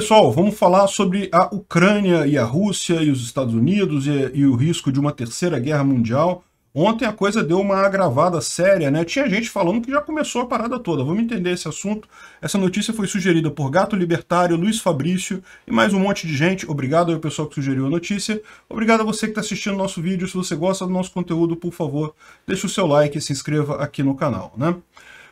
Pessoal, vamos falar sobre a Ucrânia e a Rússia e os Estados Unidos e, e, o risco de uma terceira guerra mundial. Ontem a coisa deu uma agravada séria, né? Tinha gente falando que já começou a parada toda. Vamos entender esse assunto. Essa notícia foi sugerida por Gato Libertário, Luiz Fabrício e mais um monte de gente. Obrigado ao pessoal que sugeriu a notícia. Obrigado a você que está assistindo nosso vídeo. Se você gosta do nosso conteúdo, por favor, deixe o seu like e se inscreva aqui no canal, né?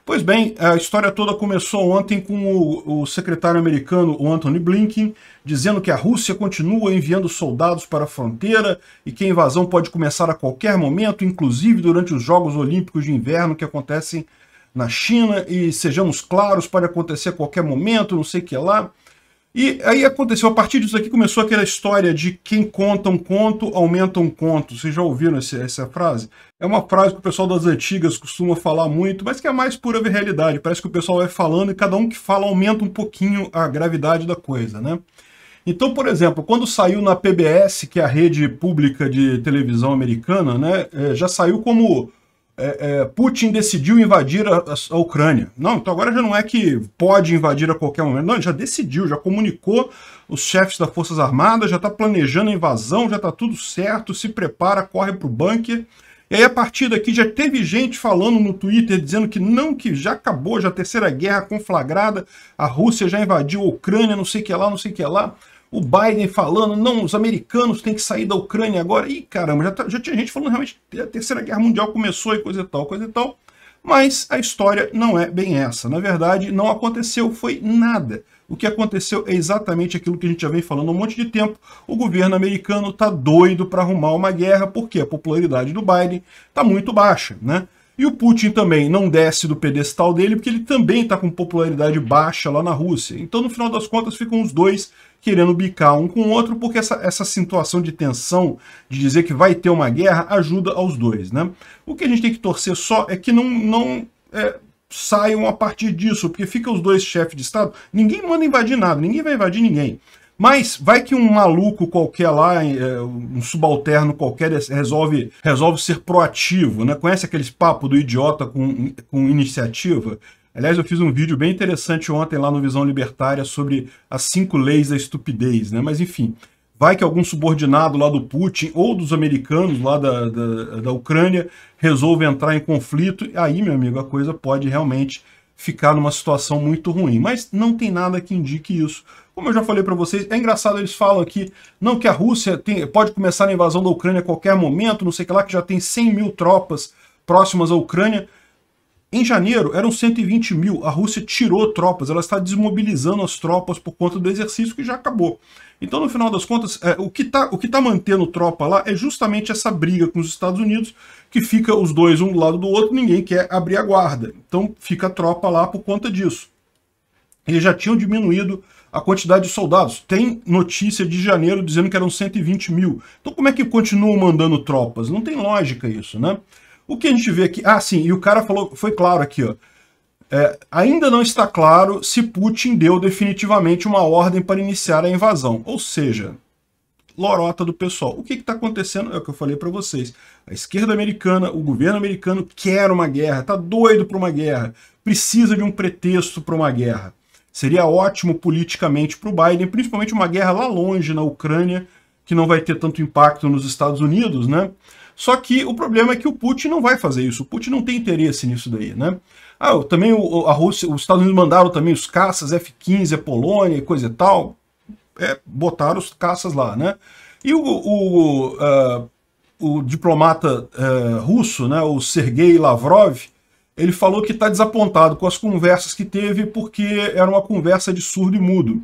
Pois bem, a história toda começou ontem com o, o, secretário americano o Anthony Blinken dizendo que a Rússia continua enviando soldados para a fronteira e que a invasão pode começar a qualquer momento, inclusive durante os Jogos Olímpicos de Inverno que acontecem na China e sejamos claros, pode acontecer a qualquer momento, não sei o que lá. E aí aconteceu, a partir disso aqui começou aquela história de quem conta um conto, aumenta um conto. Vocês já ouviram essa, essa frase? É uma frase que o pessoal das antigas costuma falar muito, mas que é mais pura realidade. Parece que o pessoal vai falando e cada um que fala aumenta um pouquinho a gravidade da coisa, né? Então, por exemplo, quando saiu na PBS, que é a rede pública de televisão americana, né, é, já saiu como é, é, Putin decidiu invadir a, a, Ucrânia. Não, então agora já não é que pode invadir a qualquer momento. Não, ele já decidiu, já comunicou os chefes das Forças Armadas, já está planejando a invasão, já está tudo certo, se prepara, corre para o bunker. E aí, a partir daqui, já teve gente falando no Twitter dizendo que não, que já acabou, já a terceira guerra conflagrada, a Rússia já invadiu a Ucrânia, não sei o que lá, não sei o que lá o Biden falando, não, os americanos têm que sair da Ucrânia agora. Ih, caramba, já, tá, já tinha gente falando realmente que a Terceira Guerra Mundial começou e coisa e tal, coisa e tal. Mas a história não é bem essa. Na verdade, não aconteceu, foi nada. O que aconteceu é exatamente aquilo que a gente já vem falando há um monte de tempo. O governo americano está doido para arrumar uma guerra, porque a popularidade do Biden está muito baixa. Né? E o Putin também não desce do pedestal dele, porque ele também está com popularidade baixa lá na Rússia. Então, no final das contas, ficam os dois querendo bicar um com o outro, porque essa, essa situação de tensão, de dizer que vai ter uma guerra, ajuda aos dois. Né? O que a gente tem que torcer só é que não, não é, saiam a partir disso, porque fica os dois chefes de Estado, ninguém manda invadir nada, ninguém vai invadir ninguém. Mas vai que um maluco qualquer lá, é, um subalterno qualquer, resolve, resolve ser proativo, né? Conhece aqueles papo do idiota com, com iniciativa? Aliás, eu fiz um vídeo bem interessante ontem lá no Visão Libertária sobre as cinco leis da estupidez, né? Mas enfim, vai que algum subordinado lá do Putin ou dos americanos lá da, da, da Ucrânia resolve entrar em conflito, aí, meu amigo, a coisa pode realmente ficar numa situação muito ruim. Mas não tem nada que indique isso, como eu já falei para vocês, é engraçado, eles falam aqui, não que a Rússia tem, pode começar a invasão da Ucrânia a qualquer momento, não sei o que lá, que já tem 100 mil tropas próximas à Ucrânia. Em janeiro eram 120 mil, a Rússia tirou tropas, ela está desmobilizando as tropas por conta do exercício que já acabou. Então, no final das contas, é, o que está tá mantendo tropa lá é justamente essa briga com os Estados Unidos, que fica os dois um do lado do outro, ninguém quer abrir a guarda. Então fica a tropa lá por conta disso eles já tinham diminuído a quantidade de soldados. Tem notícia de janeiro dizendo que eram 120 mil. Então como é que continuam mandando tropas? Não tem lógica isso, né? O que a gente vê aqui... Ah, sim, e o cara falou... Foi claro aqui, ó. É, ainda não está claro se Putin deu definitivamente uma ordem para iniciar a invasão. Ou seja, lorota do pessoal. O que está acontecendo? É o que eu falei para vocês. A esquerda americana, o governo americano quer uma guerra, está doido para uma guerra, precisa de um pretexto para uma guerra. Seria ótimo politicamente para o Biden, principalmente uma guerra lá longe, na Ucrânia, que não vai ter tanto impacto nos Estados Unidos, né? Só que o problema é que o Putin não vai fazer isso. O Putin não tem interesse nisso daí, né? Ah, também o, a Rússia, os Estados Unidos mandaram também os caças F-15, a Polônia e coisa e tal. É, botaram os caças lá, né? E o, o, uh, o diplomata uh, russo, né, o Sergei Lavrov, ele falou que está desapontado com as conversas que teve porque era uma conversa de surdo e mudo.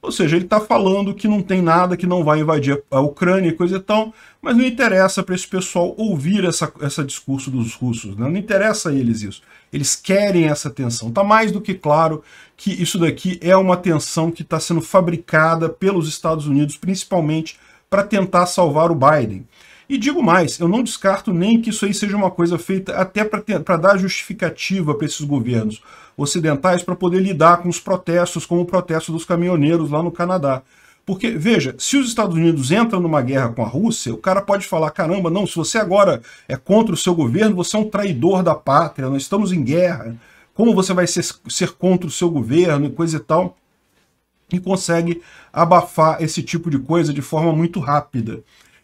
Ou seja, ele está falando que não tem nada, que não vai invadir a Ucrânia e coisa e tal, mas não interessa para esse pessoal ouvir essa, essa discurso dos russos, né? não interessa a eles isso. Eles querem essa tensão. Está mais do que claro que isso daqui é uma tensão que está sendo fabricada pelos Estados Unidos, principalmente para tentar salvar o Biden. E digo mais, eu não descarto nem que isso aí seja uma coisa feita até para dar justificativa para esses governos ocidentais para poder lidar com os protestos, como o protesto dos caminhoneiros lá no Canadá. Porque, veja, se os Estados Unidos entram numa guerra com a Rússia, o cara pode falar, caramba, não, se você agora é contra o seu governo, você é um traidor da pátria, nós estamos em guerra, como você vai ser, ser contra o seu governo e coisa e tal, e consegue abafar esse tipo de coisa de forma muito rápida.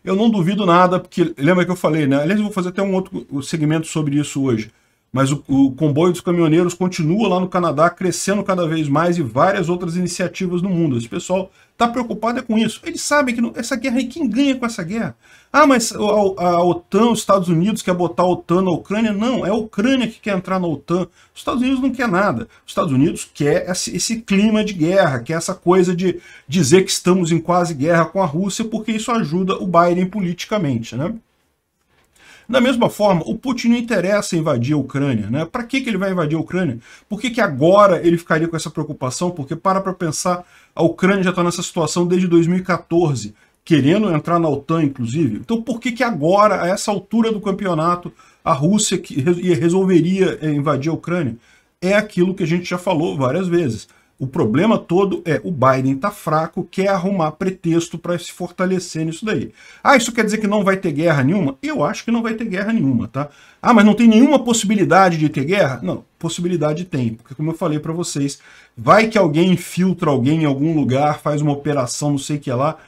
Eu não duvido nada, porque lembra que eu falei, né? Aliás, eu vou fazer até um outro segmento sobre isso hoje. Mas o, o comboio dos caminhoneiros continua lá no Canadá, crescendo cada vez mais e várias outras iniciativas no mundo. Esse pessoal está preocupado é com isso. Eles sabem que não, essa guerra aí, quem ganha com essa guerra? Ah, mas a, a, OTAN, os Estados Unidos quer botar a OTAN na Ucrânia? Não, é a Ucrânia que quer entrar na OTAN. Os Estados Unidos não quer nada. Os Estados Unidos quer esse, esse clima de guerra, quer essa coisa de dizer que estamos em quase guerra com a Rússia, porque isso ajuda o Biden politicamente, né? Da mesma forma, o Putin não interessa invadir a Ucrânia. Né? Para que, que ele vai invadir a Ucrânia? Por que, que agora ele ficaria com essa preocupação? Porque, para para pensar, a Ucrânia já está nessa situação desde 2014, querendo entrar na OTAN, inclusive. Então, por que, que agora, a essa altura do campeonato, a Rússia que resolveria eh, invadir a Ucrânia? É aquilo que a gente já falou várias vezes o problema todo é o Biden tá fraco, quer arrumar pretexto para se fortalecer nisso daí. Ah, isso quer dizer que não vai ter guerra nenhuma? Eu acho que não vai ter guerra nenhuma, tá? Ah, mas não tem nenhuma possibilidade de ter guerra? Não, possibilidade tem, porque como eu falei para vocês, vai que alguém infiltra alguém em algum lugar, faz uma operação, não sei o que lá,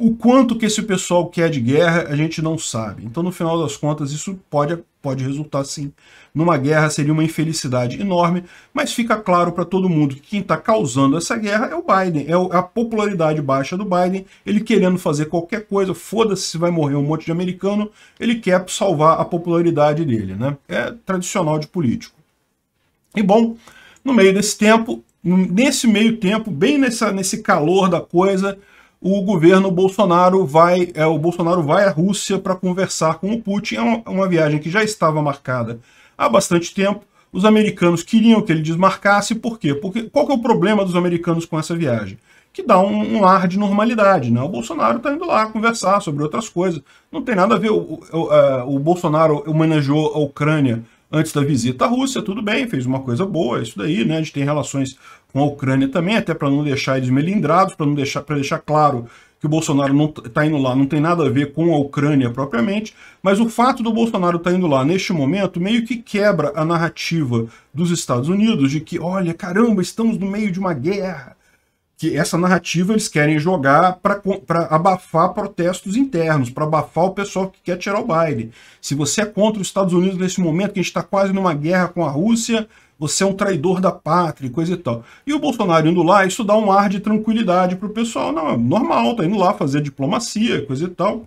o quanto que esse pessoal quer de guerra, a gente não sabe. Então, no final das contas, isso pode, pode resultar, sim, numa guerra, seria uma infelicidade enorme, mas fica claro para todo mundo que quem está causando essa guerra é o Biden, é, é a popularidade baixa do Biden, ele querendo fazer qualquer coisa, foda-se se vai morrer um monte de americano, ele quer salvar a popularidade dele, né? É tradicional de político. E bom, no meio desse tempo, nesse meio tempo, bem nessa, nesse calor da coisa, o governo Bolsonaro vai, é, o Bolsonaro vai à Rússia para conversar com o Putin. É uma, é uma, viagem que já estava marcada há bastante tempo. Os americanos queriam que ele desmarcasse, por quê? Porque qual que é o problema dos americanos com essa viagem? Que dá um, um ar de normalidade, né? O Bolsonaro está indo lá conversar sobre outras coisas. Não tem nada a ver. O, o, é, o Bolsonaro homenageou a Ucrânia antes da visita à Rússia, tudo bem, fez uma coisa boa, é isso daí, né? A gente tem relações com a Ucrânia também, até para não deixar eles melindrados, para não deixar, para deixar claro que o Bolsonaro não está indo lá não tem nada a ver com a Ucrânia propriamente, mas o fato do Bolsonaro estar tá indo lá neste momento meio que quebra a narrativa dos Estados Unidos de que, olha, caramba, estamos no meio de uma guerra, que essa narrativa eles querem jogar para abafar protestos internos, para abafar o pessoal que quer tirar o baile. Se você é contra os Estados Unidos nesse momento, que a gente está quase numa guerra com a Rússia, você é um traidor da pátria, coisa e tal. E o Bolsonaro indo lá, isso dá um ar de tranquilidade para o pessoal. Não, é normal, tá indo lá fazer diplomacia, coisa e tal.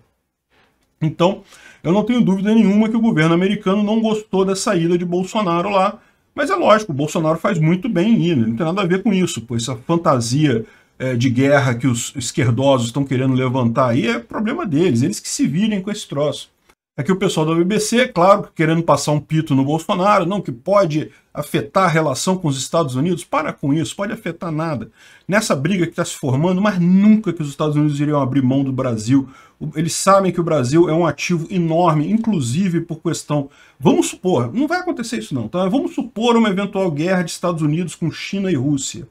Então, eu não tenho dúvida nenhuma que o governo americano não gostou da saída de Bolsonaro lá, mas é lógico, o Bolsonaro faz muito bem em ir, né? não tem nada a ver com isso, pois essa fantasia é, de guerra que os esquerdosos estão querendo levantar aí é problema deles, eles que se virem com esse troço. Aqui é o pessoal da BBC, claro, querendo passar um pito no Bolsonaro, não que pode afetar a relação com os Estados Unidos. Para com isso, pode afetar nada. Nessa briga que está se formando, mas nunca que os Estados Unidos iriam abrir mão do Brasil. Eles sabem que o Brasil é um ativo enorme, inclusive por questão... Vamos supor, não vai acontecer isso não, tá? Vamos supor uma eventual guerra de Estados Unidos com China e Rússia.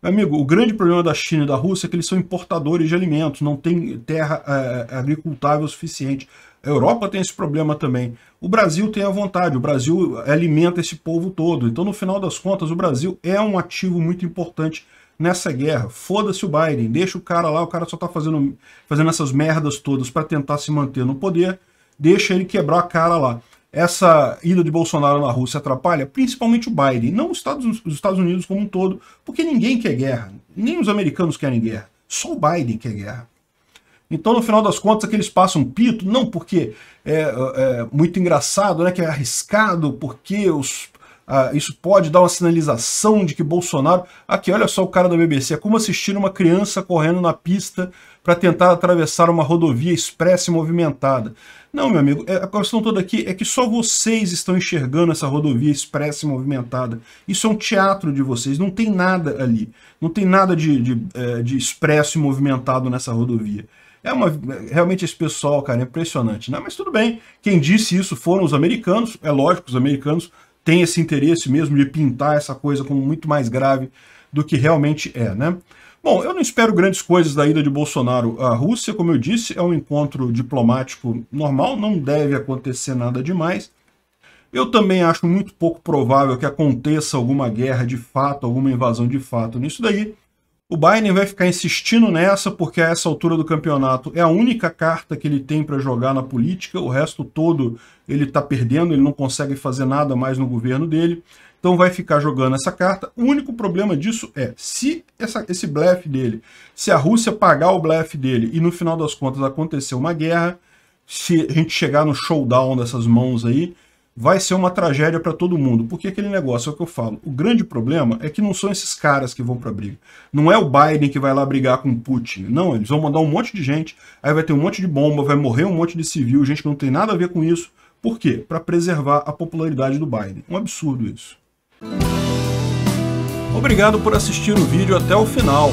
Amigo, o grande problema da China e da Rússia é que eles são importadores de alimentos, não tem terra é, agricultável suficiente. A Europa tem esse problema também. O Brasil tem a vontade, o Brasil alimenta esse povo todo. Então, no final das contas, o Brasil é um ativo muito importante nessa guerra. Foda-se o Biden, deixa o cara lá, o cara só tá fazendo, fazendo essas merdas todas para tentar se manter no poder, deixa ele quebrar a cara lá. Essa ida de Bolsonaro na Rússia atrapalha principalmente o Biden, não os Estados, os Estados Unidos como um todo, porque ninguém quer guerra, nem os americanos querem guerra, só o Biden quer guerra. Então, no final das contas, aqueles passam pito, não porque é, é muito engraçado, né, que é arriscado, porque os ah, isso pode dar uma sinalização de que Bolsonaro... Aqui, olha só o cara da BBC. É como assistir uma criança correndo na pista para tentar atravessar uma rodovia expressa e movimentada. Não, meu amigo, é, a questão toda aqui é que só vocês estão enxergando essa rodovia expressa e movimentada. Isso é um teatro de vocês, não tem nada ali. Não tem nada de, de, é, de expresso e movimentado nessa rodovia. É uma. Realmente esse pessoal, cara, é impressionante, né? Mas tudo bem. Quem disse isso foram os americanos. É lógico, os americanos têm esse interesse mesmo de pintar essa coisa como muito mais grave do que realmente é, né? Bom, eu não espero grandes coisas da ida de Bolsonaro à Rússia, como eu disse, é um encontro diplomático normal, não deve acontecer nada demais. Eu também acho muito pouco provável que aconteça alguma guerra de fato, alguma invasão de fato nisso daí. O Bayern vai ficar insistindo nessa porque a essa altura do campeonato é a única carta que ele tem para jogar na política, o resto todo ele está perdendo, ele não consegue fazer nada mais no governo dele, então vai ficar jogando essa carta. O único problema disso é, se essa, esse blefe dele, se a Rússia pagar o blefe dele e no final das contas acontecer uma guerra, se a gente chegar no showdown dessas mãos aí, vai ser uma tragédia para todo mundo. Porque aquele negócio, é o que eu falo, o grande problema é que não são esses caras que vão para briga. Não é o Biden que vai lá brigar com Putin. Não, eles vão mandar um monte de gente, aí vai ter um monte de bomba, vai morrer um monte de civil, gente que não tem nada a ver com isso. Por quê? Para preservar a popularidade do Biden. Um absurdo isso. Obrigado por assistir o vídeo até o final.